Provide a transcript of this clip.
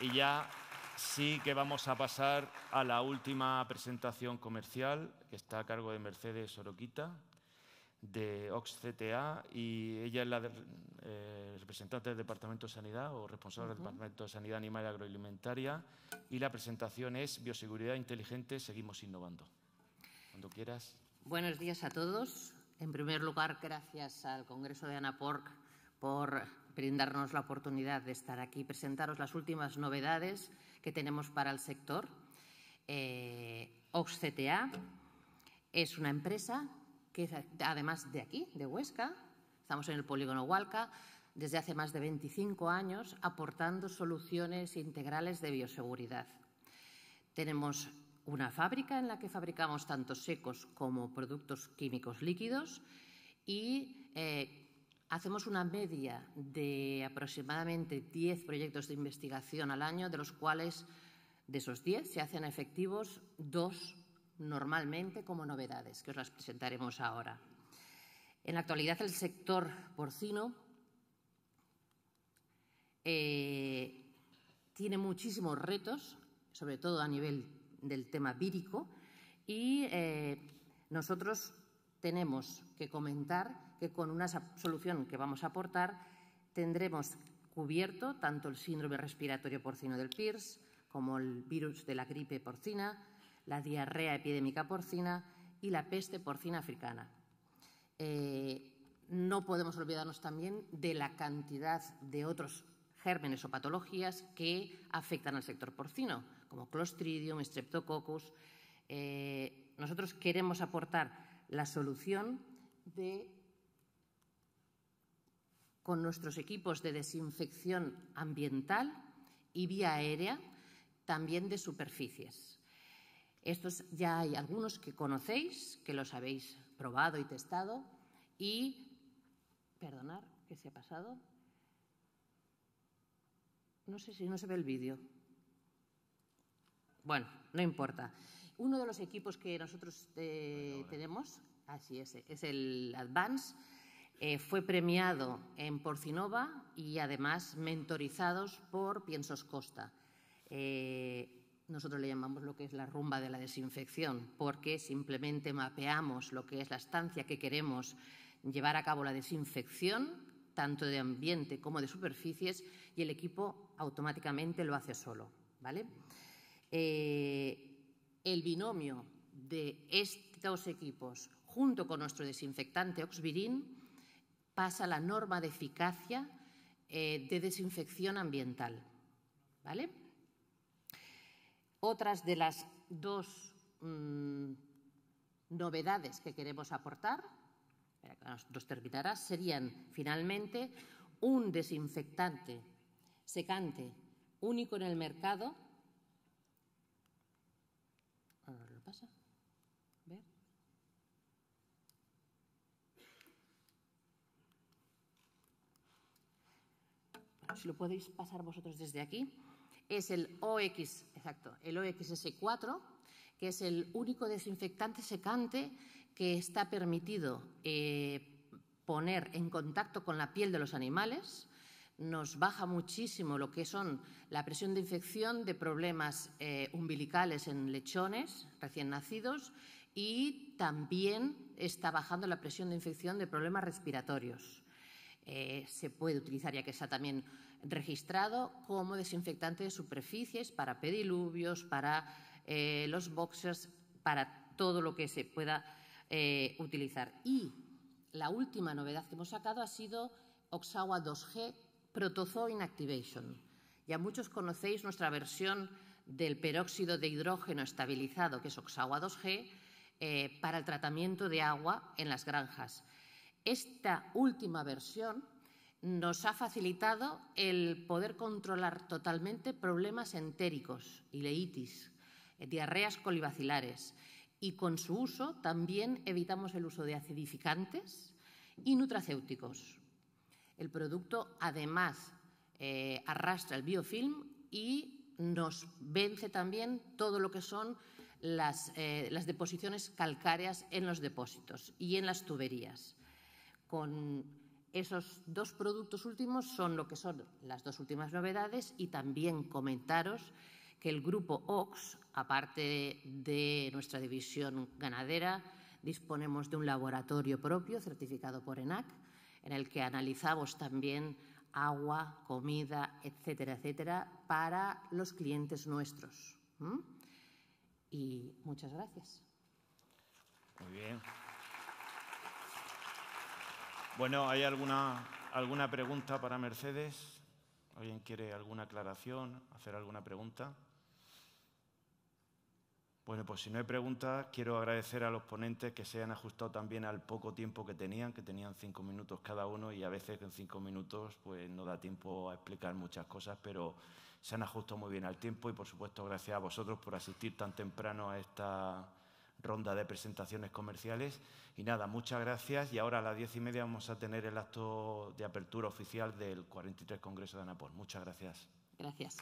Y ya sí que vamos a pasar a la última presentación comercial, que está a cargo de Mercedes Oroquita, de OXCTA, y ella es la eh, representante del Departamento de Sanidad o responsable del Departamento de Sanidad Animal y Agroalimentaria, y la presentación es Bioseguridad Inteligente, seguimos innovando. Cuando quieras. Buenos días a todos. En primer lugar, gracias al Congreso de Anaporc por brindarnos la oportunidad de estar aquí, y presentaros las últimas novedades que tenemos para el sector. Eh, OXCTA es una empresa que además de aquí, de Huesca, estamos en el polígono Hualca, desde hace más de 25 años aportando soluciones integrales de bioseguridad. Tenemos una fábrica en la que fabricamos tanto secos como productos químicos líquidos y eh, Hacemos una media de aproximadamente 10 proyectos de investigación al año, de los cuales de esos 10 se hacen efectivos dos normalmente como novedades, que os las presentaremos ahora. En la actualidad el sector porcino eh, tiene muchísimos retos, sobre todo a nivel del tema vírico, y eh, nosotros tenemos que comentar que con una solución que vamos a aportar tendremos cubierto tanto el síndrome respiratorio porcino del PIRS como el virus de la gripe porcina, la diarrea epidémica porcina y la peste porcina africana. Eh, no podemos olvidarnos también de la cantidad de otros gérmenes o patologías que afectan al sector porcino, como Clostridium, Streptococcus. Eh, nosotros queremos aportar la solución de con nuestros equipos de desinfección ambiental y vía aérea, también de superficies. Estos ya hay algunos que conocéis, que los habéis probado y testado y, perdonar, que se ha pasado. No sé si no se ve el vídeo. Bueno, no importa. Uno de los equipos que nosotros eh, tenemos, así es, es el Advance eh, fue premiado en Porcinova y además mentorizados por Piensos Costa. Eh, nosotros le llamamos lo que es la rumba de la desinfección, porque simplemente mapeamos lo que es la estancia que queremos llevar a cabo la desinfección, tanto de ambiente como de superficies, y el equipo automáticamente lo hace solo. Eh, el binomio de estos equipos junto con nuestro desinfectante Oxvirin pasa la norma de eficacia eh, de desinfección ambiental. ¿Vale? Otras de las dos mm, novedades que queremos aportar, nos terminarás, serían finalmente un desinfectante secante único en el mercado si lo podéis pasar vosotros desde aquí, es el OX, exacto, el OXS4, que es el único desinfectante secante que está permitido eh, poner en contacto con la piel de los animales. Nos baja muchísimo lo que son la presión de infección de problemas eh, umbilicales en lechones recién nacidos y también está bajando la presión de infección de problemas respiratorios. Eh, se puede utilizar, ya que está también registrado como desinfectante de superficies para pediluvios, para eh, los boxers, para todo lo que se pueda eh, utilizar. Y la última novedad que hemos sacado ha sido Oxawa 2G Protozoa Inactivation. Ya muchos conocéis nuestra versión del peróxido de hidrógeno estabilizado, que es Oxawa 2G, eh, para el tratamiento de agua en las granjas. Esta última versión nos ha facilitado el poder controlar totalmente problemas entéricos, ileitis, eh, diarreas colibacilares Y con su uso también evitamos el uso de acidificantes y nutracéuticos. El producto además eh, arrastra el biofilm y nos vence también todo lo que son las, eh, deposiciones calcáreas en los depósitos y en las tuberías. Esos dos productos últimos son lo que son las dos últimas novedades y también comentaros que el grupo OX, aparte de nuestra división ganadera, disponemos de un laboratorio propio certificado por ENAC, en el que analizamos también agua, comida, etcétera, etcétera, para los clientes nuestros. Y muchas gracias. Muy bien. Bueno, ¿hay alguna, alguna pregunta para Mercedes? ¿Alguien quiere alguna aclaración? ¿Hacer alguna pregunta? Bueno, pues si no hay preguntas, quiero agradecer a los ponentes que se han ajustado también al poco tiempo que tenían, que tenían cinco minutos cada uno y a veces en cinco minutos pues no da tiempo a explicar muchas cosas, pero se han ajustado muy bien al tiempo y por supuesto gracias a vosotros por asistir tan temprano a esta, ronda de presentaciones comerciales. Y nada, muchas gracias. Y ahora a las diez y media vamos a tener el acto de apertura oficial del 43 Congreso de Anapol. Muchas gracias. Gracias.